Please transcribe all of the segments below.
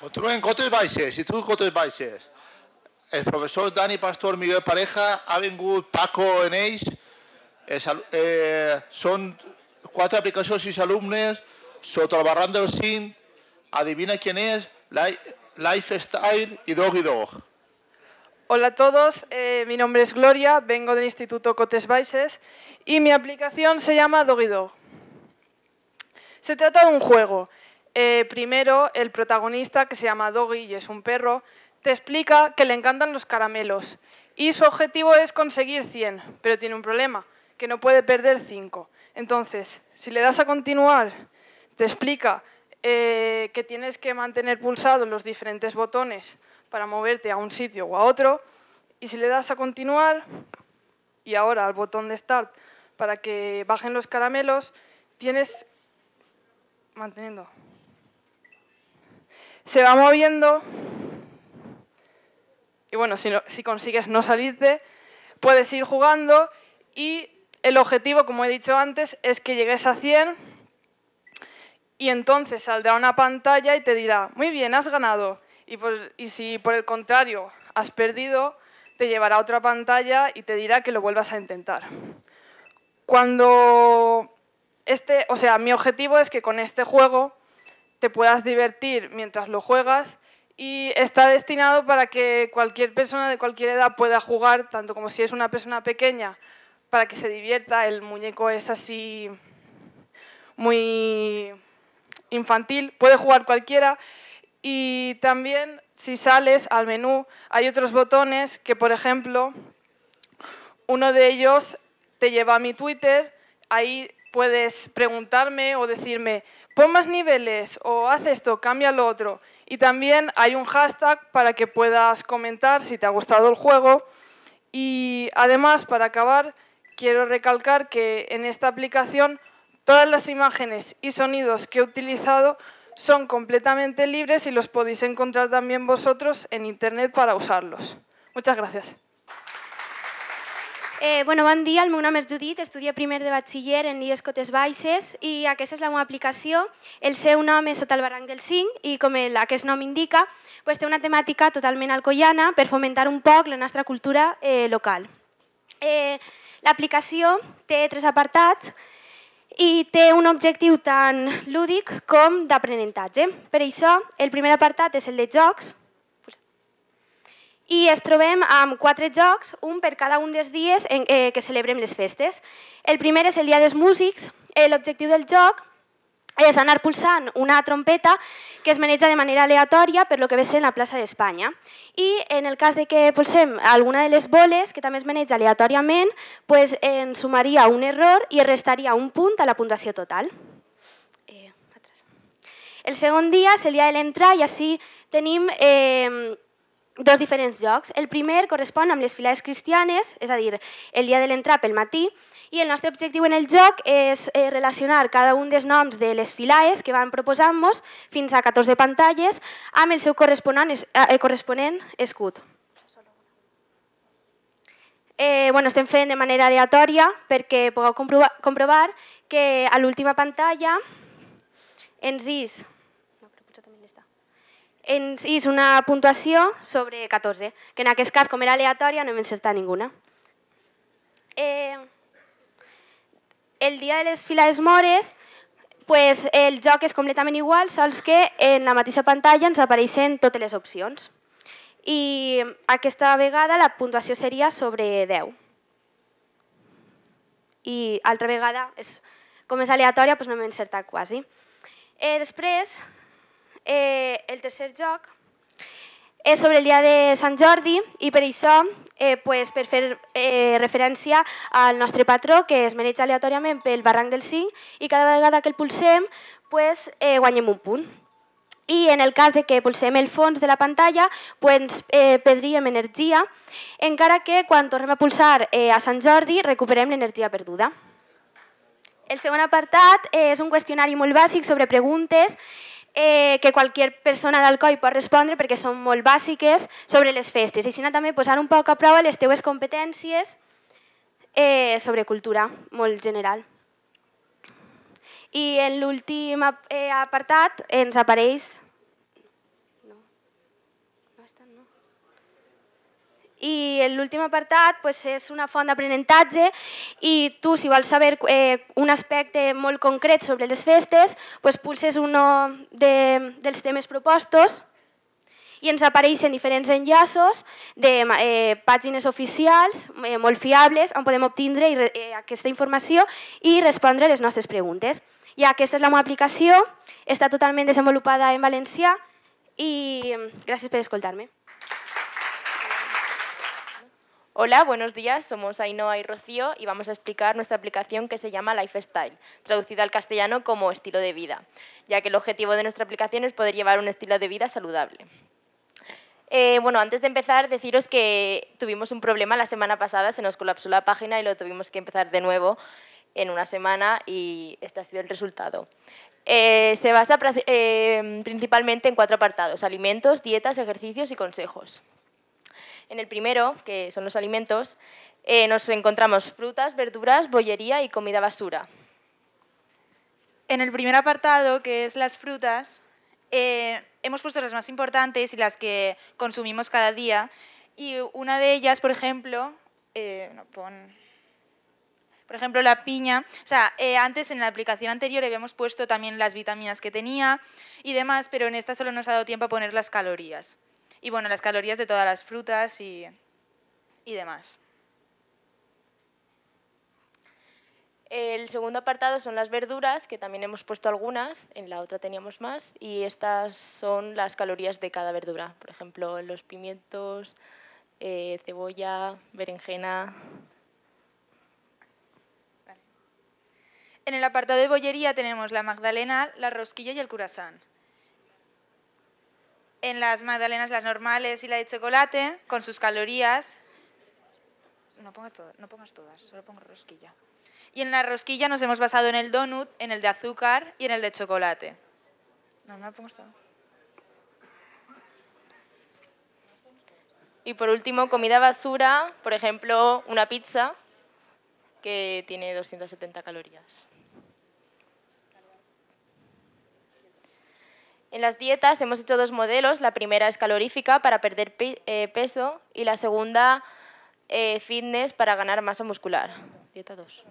Continúen Cotes y Instituto Cotes El profesor Dani Pastor, Miguel Pareja, Avingud, Paco Enes, eh, eh, son cuatro aplicaciones y alumnos, Soto el adivina quién es, Lifestyle y Dog y Dog. Hola a todos, eh, mi nombre es Gloria, vengo del Instituto Cotes Bices. y mi aplicación se llama Dog y Dog. Se trata de un juego eh, primero, el protagonista, que se llama Doggy y es un perro, te explica que le encantan los caramelos y su objetivo es conseguir 100, pero tiene un problema, que no puede perder 5. Entonces, si le das a continuar, te explica eh, que tienes que mantener pulsados los diferentes botones para moverte a un sitio o a otro, y si le das a continuar, y ahora al botón de Start para que bajen los caramelos, tienes manteniendo se va moviendo y bueno, si, consigues no salirte, puedes ir jugando y el objetivo, como he dicho antes, es que llegues a 100 y entonces saldrá una pantalla y te dirá, muy bien, has ganado. Y, si por el contrario has perdido, te llevará a otra pantalla y te dirá que lo vuelvas a intentar. Cuando este, o sea, mi objetivo es que con este juego te puedas divertir mientras lo juegas y está destinado para que cualquier persona de cualquier edad pueda jugar, tanto como si es una persona pequeña, para que se divierta. El muñeco es así muy infantil, puede jugar cualquiera. Y también si sales al menú hay otros botones que, por ejemplo, uno de ellos te lleva a mi Twitter, ahí puedes preguntarme o decirme, pon más niveles o haz esto, cambia lo otro. Y también hay un hashtag para que puedas comentar si te ha gustado el juego. Y además, para acabar, quiero recalcar que en esta aplicación todas las imágenes y sonidos que he utilizado son completamente libres y los podéis encontrar también vosotros en Internet para usarlos. Muchas gracias. Eh, bueno, bon dia, el meu nom és Judit, estudia primer de batxiller en IES Cotes Baixes i aquesta és la meva aplicació. El seu nom és Sota el barranc del 5 i com el, aquest nom indica, pues, té una temàtica totalment alcoiana per fomentar un poc la nostra cultura eh, local. Eh, L'aplicació té tres apartats i té un objectiu tan lúdic com d'aprenentatge. Per això, el primer apartat és el de jocs, i es trobem amb quatre jocs, un per cada un dels dies en, eh, que celebrem les festes. El primer és el Dia dels Músics. Eh, L'objectiu del joc és anar pulsant una trompeta que es maneja de manera aleatòria per lo que ve ser en la plaça d'Espanya. I en el cas de que pulsem alguna de les boles, que també es maneja aleatòriament, pues, en sumaria un error i es restaria un punt a la puntuació total. Eh, el segon dia és el dia de l'entrada i així tenim eh, dos diferents jocs. El primer correspon amb les filades cristianes, és a dir, el dia de l'entrà pel matí, i el nostre objectiu en el joc és eh, relacionar cada un dels noms de les filaes que van proposant-nos fins a 14 pantalles amb el seu corresponent, eh, corresponent escut. Eh, bueno, estem fent de manera aleatòria perquè pugueu comprovar, comprovar que a l'última pantalla ens diu ens és una puntuació sobre 14, que en aquest cas, com era aleatòria, no hem encertat ninguna. Eh, el dia de les filades mores, pues, el joc és completament igual, sols que en la mateixa pantalla ens apareixen totes les opcions. I aquesta vegada la puntuació seria sobre 10. I altra vegada, és, com és aleatòria, pues, no hem encertat quasi. Eh, després, Eh, el tercer joc és sobre el dia de Sant Jordi i per això, eh, pues, per fer eh, referència al nostre patró que es mereix aleatòriament pel barranc del 5 i cada vegada que el pulsem pues, eh, guanyem un punt. I en el cas de que pulsem el fons de la pantalla, pues, eh, perdríem energia, encara que quan tornem a pulsar eh, a Sant Jordi recuperem l'energia perduda. El segon apartat eh, és un qüestionari molt bàsic sobre preguntes eh, que qualsevol persona d'Alcoi pot respondre perquè són molt bàsiques sobre les festes. I si no, també posar un poc a prova les teues competències eh, sobre cultura, molt general. I en l'últim eh, apartat ens apareix I l'últim apartat pues, és una font d'aprenentatge i tu, si vols saber eh, un aspecte molt concret sobre les festes, pues, pulses un de, dels temes propostos i ens apareixen diferents enllaços de eh, pàgines oficials eh, molt fiables on podem obtindre eh, aquesta informació i respondre les nostres preguntes. I aquesta és la meva aplicació, està totalment desenvolupada en valencià i mm, gràcies per escoltar-me. Hola, buenos días. Somos Ainhoa y Rocío y vamos a explicar nuestra aplicación que se llama Lifestyle, traducida al castellano como estilo de vida, ya que el objetivo de nuestra aplicación es poder llevar un estilo de vida saludable. Eh, bueno, antes de empezar, deciros que tuvimos un problema la semana pasada, se nos colapsó la página y lo tuvimos que empezar de nuevo en una semana y este ha sido el resultado. Eh, se basa eh, principalmente en cuatro apartados, alimentos, dietas, ejercicios y consejos. En el primero, que son los alimentos, eh, nos encontramos frutas, verduras, bollería y comida basura. En el primer apartado, que es las frutas, eh, hemos puesto las más importantes y las que consumimos cada día. Y una de ellas, por ejemplo, eh, por ejemplo, la piña. O sea, antes en la aplicación anterior habíamos puesto también las vitaminas que tenía y demás, pero en esta solo nos ha dado tiempo a poner las calorías y bueno, las calorías de todas las frutas y, demás. El segundo apartado son las verduras, que también hemos puesto algunas, en la otra teníamos más, y estas son las calorías de cada verdura. Por ejemplo, los pimientos, eh, cebolla, berenjena. En el apartado de bollería tenemos la magdalena, la rosquilla y el curasán en las magdalenas las normales y la de chocolate, con sus calorías. No pongas, todas, no pongas todas, solo pongo rosquilla. Y en la rosquilla nos hemos basado en el donut, en el de azúcar y en el de chocolate. No, no pongas todo. Y por último, comida basura, por ejemplo, una pizza que tiene 270 calorías. En las dietas hemos hecho dos modelos, la primera es calorífica para perder eh, peso y la segunda eh, fitness para ganar masa muscular. Dieta 2.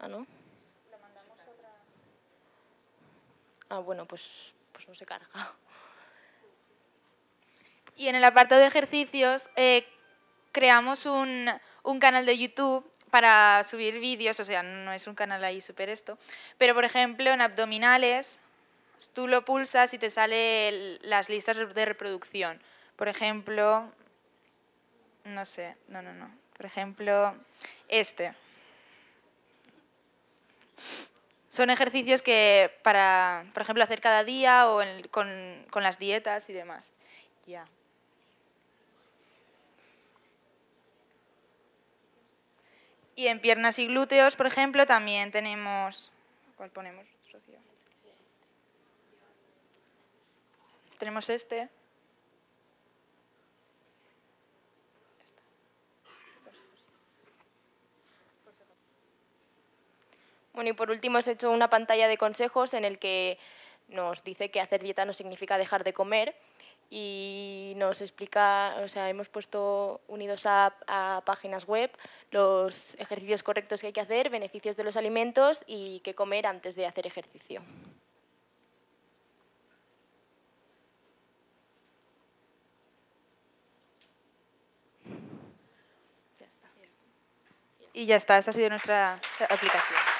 Ah, ¿no? Ah, bueno, pues, pues, no se carga. Y en el apartado de ejercicios eh, creamos un, un canal de YouTube para subir vídeos, o sea, no es un canal ahí super esto, pero por ejemplo en abdominales tú lo pulsas y te salen las listas de reproducción. Por ejemplo, no sé, no, no, no. Por ejemplo, este. Son ejercicios que para, por ejemplo, hacer cada día o con, las dietas y demás. Ya. Y en piernas y glúteos, por ejemplo, también tenemos... ¿Cuál ponemos? Tenemos este. Bueno, y por último os he hecho una pantalla de consejos en el que nos dice que hacer dieta no significa dejar de comer y nos explica, o sea, hemos puesto unidos a, a, páginas web los ejercicios correctos que hay que hacer, beneficios de los alimentos y qué comer antes de hacer ejercicio. y ya está, esta ha sido nuestra aplicación.